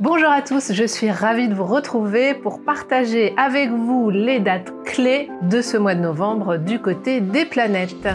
Bonjour à tous, je suis ravie de vous retrouver pour partager avec vous les dates clés de ce mois de novembre du côté des planètes.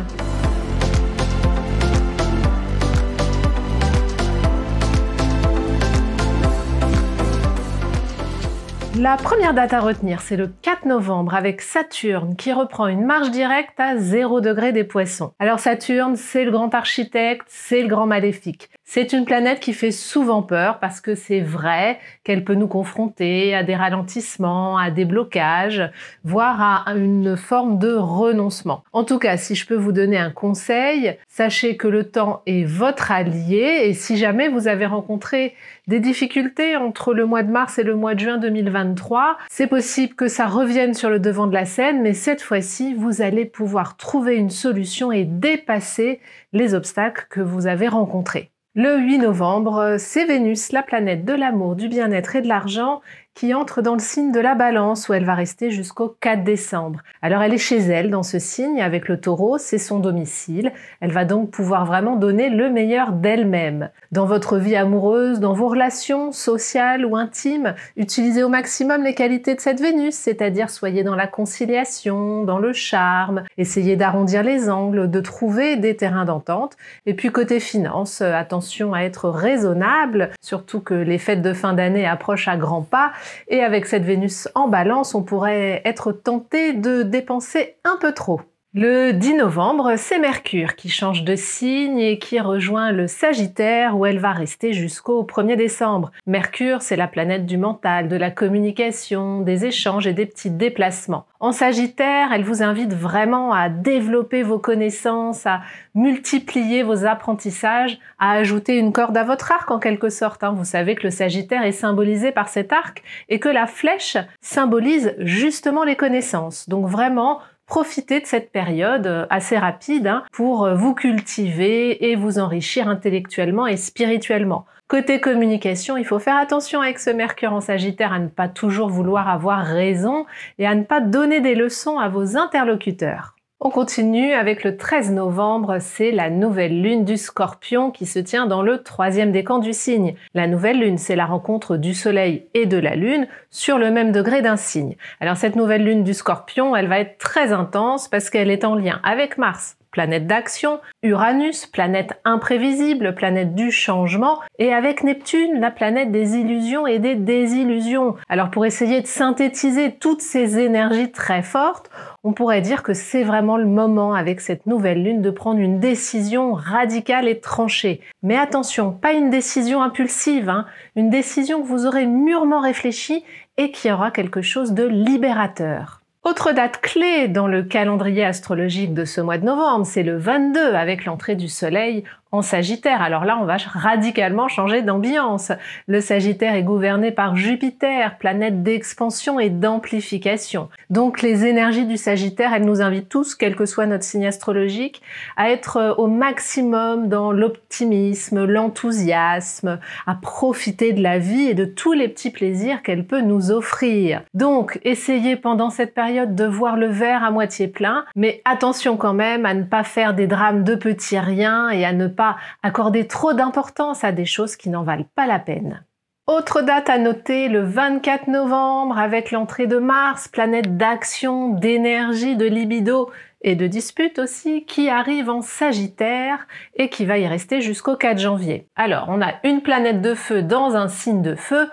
La première date à retenir, c'est le 4 novembre avec Saturne qui reprend une marche directe à 0 degré des poissons. Alors Saturne, c'est le grand architecte, c'est le grand maléfique. C'est une planète qui fait souvent peur parce que c'est vrai qu'elle peut nous confronter à des ralentissements, à des blocages, voire à une forme de renoncement. En tout cas, si je peux vous donner un conseil, sachez que le temps est votre allié et si jamais vous avez rencontré des difficultés entre le mois de mars et le mois de juin 2023. C'est possible que ça revienne sur le devant de la scène, mais cette fois-ci, vous allez pouvoir trouver une solution et dépasser les obstacles que vous avez rencontrés. Le 8 novembre, euh, c'est Vénus, la planète de l'amour, du bien-être et de l'argent, qui entre dans le signe de la balance où elle va rester jusqu'au 4 décembre. Alors elle est chez elle dans ce signe avec le taureau, c'est son domicile. Elle va donc pouvoir vraiment donner le meilleur d'elle-même. Dans votre vie amoureuse, dans vos relations sociales ou intimes, utilisez au maximum les qualités de cette Vénus, c'est-à-dire soyez dans la conciliation, dans le charme, essayez d'arrondir les angles, de trouver des terrains d'entente. Et puis côté finance, euh, attention à être raisonnable, surtout que les fêtes de fin d'année approchent à grands pas. Et avec cette Vénus en balance, on pourrait être tenté de dépenser un peu trop. Le 10 novembre, c'est Mercure qui change de signe et qui rejoint le Sagittaire où elle va rester jusqu'au 1er décembre. Mercure, c'est la planète du mental, de la communication, des échanges et des petits déplacements. En Sagittaire, elle vous invite vraiment à développer vos connaissances, à multiplier vos apprentissages, à ajouter une corde à votre arc en quelque sorte. Hein. Vous savez que le Sagittaire est symbolisé par cet arc et que la flèche symbolise justement les connaissances. Donc vraiment, profitez de cette période euh, assez rapide hein, pour euh, vous cultiver et vous enrichir intellectuellement et spirituellement. Côté communication, il faut faire attention avec ce Mercure en Sagittaire à ne pas toujours vouloir avoir raison et à ne pas donner des leçons à vos interlocuteurs. On continue avec le 13 novembre, c'est la nouvelle lune du scorpion qui se tient dans le troisième décan du signe. La nouvelle lune, c'est la rencontre du soleil et de la lune sur le même degré d'un signe. Alors cette nouvelle lune du scorpion, elle va être très intense parce qu'elle est en lien avec Mars, planète d'action, Uranus, planète imprévisible, planète du changement, et avec Neptune, la planète des illusions et des désillusions. Alors pour essayer de synthétiser toutes ces énergies très fortes, on pourrait dire que c'est vraiment le moment avec cette nouvelle lune de prendre une décision radicale et tranchée. Mais attention, pas une décision impulsive, hein. une décision que vous aurez mûrement réfléchie et qui aura quelque chose de libérateur. Autre date clé dans le calendrier astrologique de ce mois de novembre, c'est le 22 avec l'entrée du Soleil en Sagittaire. Alors là, on va radicalement changer d'ambiance. Le Sagittaire est gouverné par Jupiter, planète d'expansion et d'amplification. Donc les énergies du Sagittaire, elles nous invitent tous, quel que soit notre signe astrologique, à être euh, au maximum dans l'optimisme, l'enthousiasme, à profiter de la vie et de tous les petits plaisirs qu'elle peut nous offrir. Donc essayez pendant cette période de voir le verre à moitié plein, mais attention quand même à ne pas faire des drames de petits rien et à ne pas accorder trop d'importance à des choses qui n'en valent pas la peine. Autre date à noter, le 24 novembre, avec l'entrée de Mars, planète d'action, d'énergie, de libido et de dispute aussi, qui arrive en Sagittaire et qui va y rester jusqu'au 4 janvier. Alors, on a une planète de feu dans un signe de feu,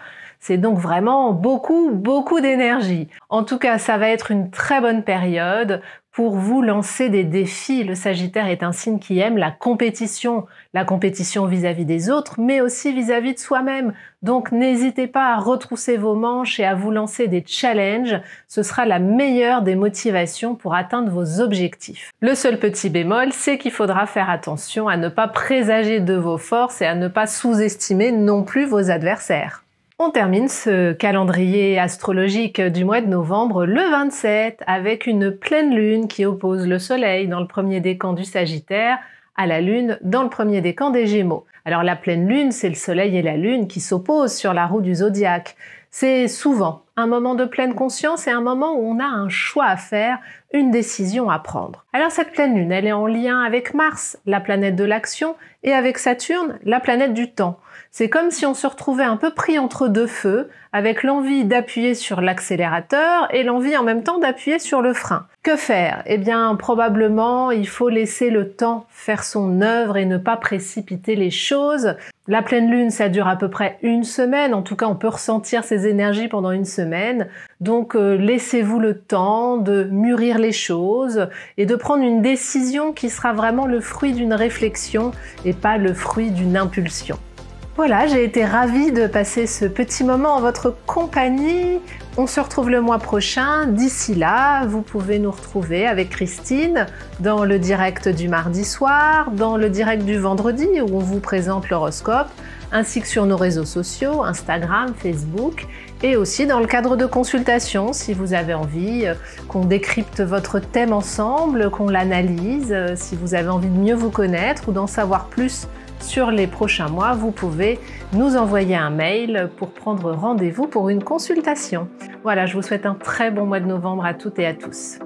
c'est donc vraiment beaucoup, beaucoup d'énergie. En tout cas, ça va être une très bonne période pour vous lancer des défis. Le Sagittaire est un signe qui aime la compétition, la compétition vis-à-vis des autres, mais aussi vis à -vis de soi-même. Donc n'hésitez pas à retrousser vos manches et à vous lancer des challenges. Ce sera la meilleure des motivations pour atteindre vos objectifs. Le seul petit bémol, c'est qu'il faudra faire attention à ne pas présager de vos forces et à ne pas sous-estimer non plus vos adversaires. On termine ce calendrier astrologique du mois de novembre le 27 avec une pleine lune qui oppose le soleil dans le premier décan du Sagittaire à la lune dans le premier décan des Gémeaux. Alors la pleine lune, c'est le soleil et la lune qui s'opposent sur la roue du zodiaque. C'est souvent un moment de pleine conscience et un moment où on a un choix à faire, une décision à prendre. Alors cette pleine lune, elle est en lien avec Mars, la planète de l'action, et avec Saturne, la planète du temps. C'est comme si on se retrouvait un peu pris entre deux feux, avec l'envie d'appuyer sur l'accélérateur et l'envie en même temps d'appuyer sur le frein. Que faire Eh bien, probablement, il faut laisser le temps faire son œuvre et ne pas précipiter les choses. La pleine lune, ça dure à peu près une semaine, en tout cas on peut ressentir ses énergies pendant une semaine donc euh, laissez-vous le temps de mûrir les choses et de prendre une décision qui sera vraiment le fruit d'une réflexion et pas le fruit d'une impulsion. Voilà, j'ai été ravie de passer ce petit moment en votre compagnie. On se retrouve le mois prochain. D'ici là, vous pouvez nous retrouver avec Christine dans le direct du mardi soir, dans le direct du vendredi où on vous présente l'horoscope, ainsi que sur nos réseaux sociaux, Instagram, Facebook, et aussi dans le cadre de consultations si vous avez envie euh, qu'on décrypte votre thème ensemble, qu'on l'analyse, euh, si vous avez envie de mieux vous connaître ou d'en savoir plus sur les prochains mois, vous pouvez nous envoyer un mail pour prendre rendez-vous pour une consultation. Voilà, je vous souhaite un très bon mois de novembre à toutes et à tous.